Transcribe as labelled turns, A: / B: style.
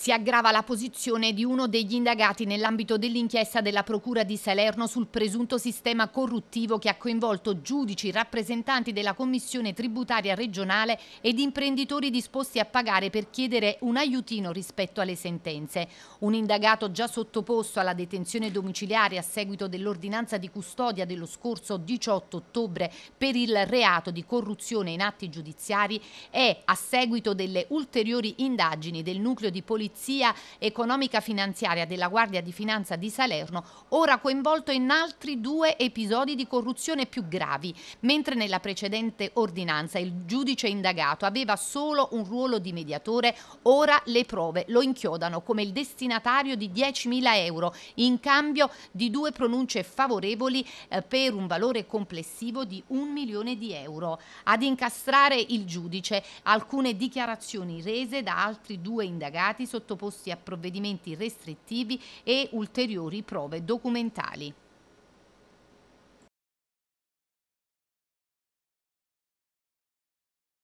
A: Si aggrava la posizione di uno degli indagati nell'ambito dell'inchiesta della Procura di Salerno sul presunto sistema corruttivo che ha coinvolto giudici, rappresentanti della Commissione Tributaria Regionale ed imprenditori disposti a pagare per chiedere un aiutino rispetto alle sentenze. Un indagato già sottoposto alla detenzione domiciliare a seguito dell'ordinanza di custodia dello scorso 18 ottobre per il reato di corruzione in atti giudiziari è, a seguito delle ulteriori indagini del nucleo di polizia Polizia Economica Finanziaria della Guardia di Finanza di Salerno, ora coinvolto in altri due episodi di corruzione più gravi, mentre nella precedente ordinanza il giudice indagato aveva solo un ruolo di mediatore, ora le prove lo inchiodano come il destinatario di 10.000 euro in cambio di due pronunce favorevoli eh, per un valore complessivo di un milione di euro. Ad incastrare il giudice alcune dichiarazioni rese da altri due indagati sono sottoposti a provvedimenti restrittivi e ulteriori prove documentali.